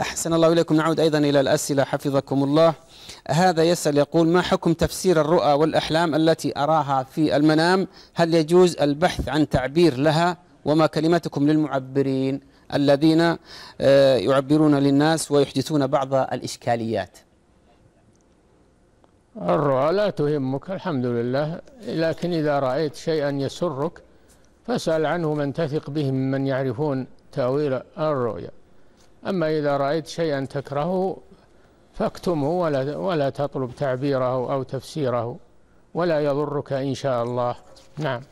أحسن الله إليكم نعود أيضا إلى الأسئلة حفظكم الله هذا يسأل يقول ما حكم تفسير الرؤى والأحلام التي أراها في المنام هل يجوز البحث عن تعبير لها وما كلمتكم للمعبرين الذين آه، يعبرون للناس ويحدثون بعض الإشكاليات الرؤى لا تهمك الحمد لله لكن إذا رأيت شيئا يسرك فاسأل عنه من تثق به ممن يعرفون تأويل الرؤيا أما إذا رأيت شيئا تكرهه فاكتمه ولا, ولا تطلب تعبيره أو تفسيره ولا يضرك إن شاء الله نعم